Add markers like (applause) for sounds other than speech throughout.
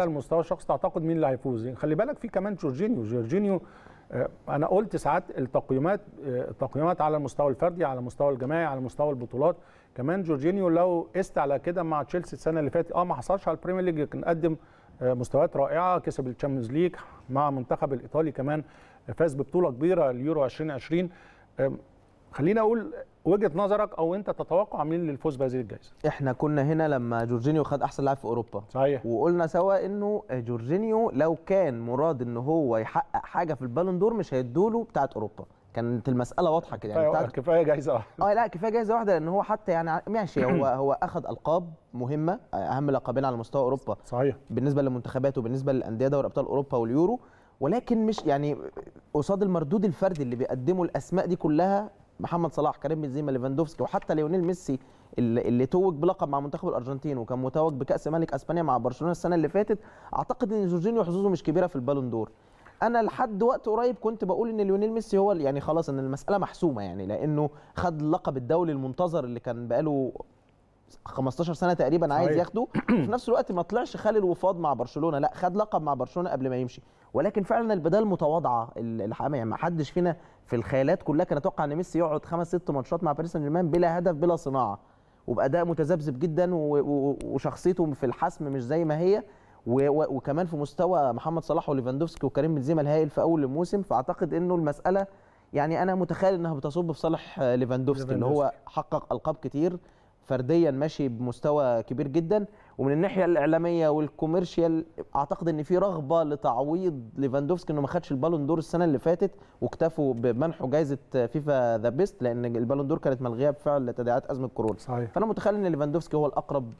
على المستوى الشخصي تعتقد مين اللي هيفوز خلي بالك في كمان جورجينيو جورجينيو آه، انا قلت ساعات التقييمات آه، التقييمات على المستوى الفردي على المستوى الجماعي على مستوى البطولات كمان جورجينيو لو قست على كده مع تشيلسي السنه اللي فاتت اه ما حصلش على البريمير ليج لكن قدم آه، مستويات رائعه كسب الشامبيونز ليج مع منتخب الايطالي كمان فاز ببطوله كبيره اليورو 2020 خلينا اقول وجهه نظرك او انت تتوقع مين للفوز بهذه الجائزه احنا كنا هنا لما جورجينيو خد احسن لاعب في اوروبا صحيح وقلنا سوا انه جورجينيو لو كان مراد ان هو يحقق حاجه في البالون دور مش هيدوله بتاعه اوروبا كانت المساله واضحه كده يعني بتاعت... كفايه جايزه واحده اه لا كفايه جايزه واحده لان هو حتى يعني ماشي هو (clears throat) هو اخذ القاب مهمه اهم لقبين على مستوى اوروبا صحيح بالنسبه للمنتخبات وبالنسبه للانديه دوري ابطال اوروبا واليورو ولكن مش يعني قصاد المردود الفردي اللي بيقدمه الاسماء دي كلها محمد صلاح كريم بنزيما ليفاندوفسكي وحتى ليونيل ميسي اللي توج بلقب مع منتخب الارجنتين وكان متوج بكاس ملك اسبانيا مع برشلونه السنه اللي فاتت اعتقد ان جورجينيو حظوظه مش كبيره في البالون دور انا لحد وقت قريب كنت بقول ان ليونيل ميسي هو يعني خلاص ان المساله محسومه يعني لانه خد لقب الدولي المنتظر اللي كان بقاله 15 سنه تقريبا عايز ياخده (clears throat) في نفس الوقت ما طلعش خال الوفاض مع برشلونه لا خد لقب مع برشلونه قبل ما يمشي ولكن فعلا البدايه المتواضعه الحقيقه يعني ما حدش فينا في الخيالات كلها كان اتوقع ان ميسي يقعد خمس ست ماتشات مع باريس سان جيرمان بلا هدف بلا صناعه وباداء متذبذب جدا وشخصيته في الحسم مش زي ما هي وكمان في مستوى محمد صلاح وليفاندوفسكي وكريم بنزيما الهائل في اول الموسم فاعتقد انه المساله يعني انا متخيل انها بتصب في صالح آه، ليفاندوفسكي اللي هو حقق القاب كتير فرديا ماشي بمستوى كبير جدا ومن الناحيه الاعلاميه والكوميرشيال اعتقد ان في رغبه لتعويض ليفاندوفسكي انه ما خدش البالون دور السنه اللي فاتت واكتفوا بمنحه جائزه فيفا ذا بيست لان البالون دور كانت ملغيه بفعل تداعيات ازمه كورونا صحيح. فانا متخيل ان ليفاندوفسكي هو الاقرب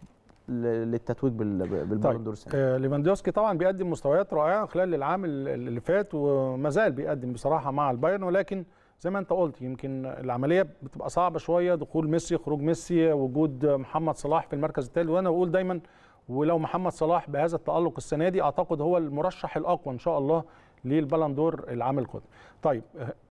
للتتويج بالبالون طيب، دور السنه آه ليفاندوفسكي طبعا بيقدم مستويات رائعه خلال العام اللي فات وما زال بيقدم بصراحه مع البايرن ولكن زي ما انت قلت يمكن العمليه بتبقى صعبه شويه دخول ميسي خروج ميسي وجود محمد صلاح في المركز الثالث وانا بقول دايما ولو محمد صلاح بهذا التالق السنه دي اعتقد هو المرشح الاقوى ان شاء الله للبالندور العام القادم طيب